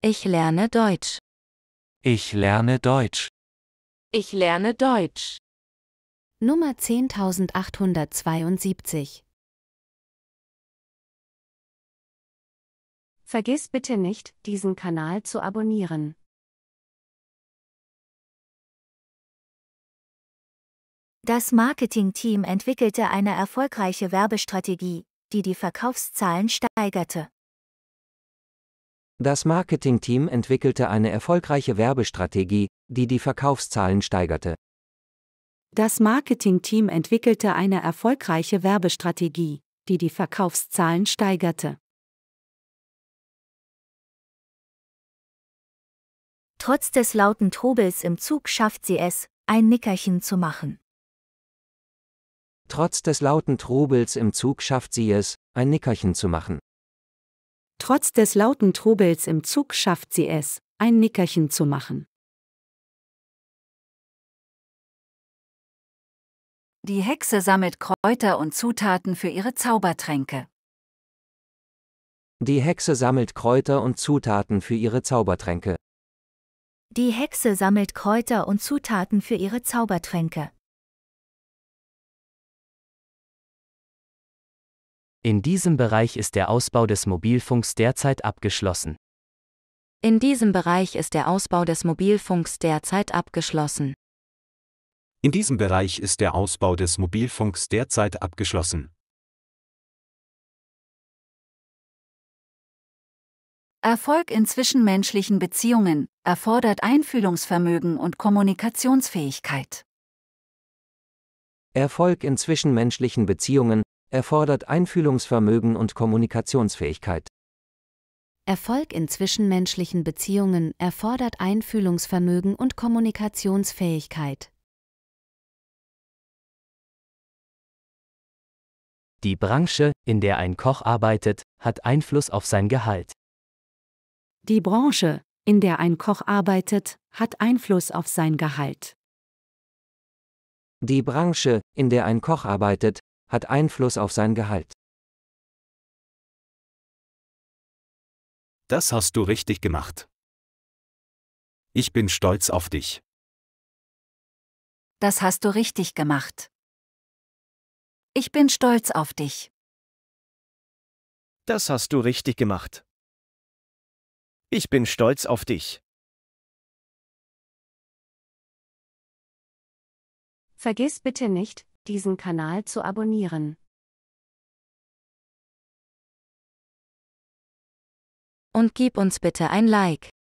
Ich lerne Deutsch. Ich lerne Deutsch. Ich lerne Deutsch. Nummer 10872. Vergiss bitte nicht, diesen Kanal zu abonnieren. Das Marketingteam entwickelte eine erfolgreiche Werbestrategie, die die Verkaufszahlen steigerte. Das Marketingteam entwickelte eine erfolgreiche Werbestrategie, die die Verkaufszahlen steigerte. Das Marketingteam entwickelte eine erfolgreiche Werbestrategie, die die Verkaufszahlen steigerte. Trotz des lauten Trubels im Zug schafft sie es, ein Nickerchen zu machen. Trotz des lauten Trubels im Zug schafft sie es, ein Nickerchen zu machen. Trotz des lauten Trubels im Zug schafft sie es, ein Nickerchen zu machen. Die Hexe sammelt Kräuter und Zutaten für ihre Zaubertränke. Die Hexe sammelt Kräuter und Zutaten für ihre Zaubertränke. Die Hexe sammelt Kräuter und Zutaten für ihre Zaubertränke. In diesem Bereich ist der Ausbau des Mobilfunks derzeit abgeschlossen. In diesem Bereich ist der Ausbau des Mobilfunks derzeit abgeschlossen. In diesem Bereich ist der Ausbau des Mobilfunks derzeit abgeschlossen. Erfolg in zwischenmenschlichen Beziehungen erfordert Einfühlungsvermögen und Kommunikationsfähigkeit. Erfolg in zwischenmenschlichen Beziehungen erfordert Einfühlungsvermögen und Kommunikationsfähigkeit. Erfolg in zwischenmenschlichen Beziehungen erfordert Einfühlungsvermögen und Kommunikationsfähigkeit. Die Branche, in der ein Koch arbeitet, hat Einfluss auf sein Gehalt. Die Branche, in der ein Koch arbeitet, hat Einfluss auf sein Gehalt. Die Branche, in der ein Koch arbeitet, hat Einfluss auf sein Gehalt. Das hast du richtig gemacht. Ich bin stolz auf dich. Das hast du richtig gemacht. Ich bin stolz auf dich. Das hast du richtig gemacht. Ich bin stolz auf dich. Vergiss bitte nicht, diesen Kanal zu abonnieren. Und gib uns bitte ein Like.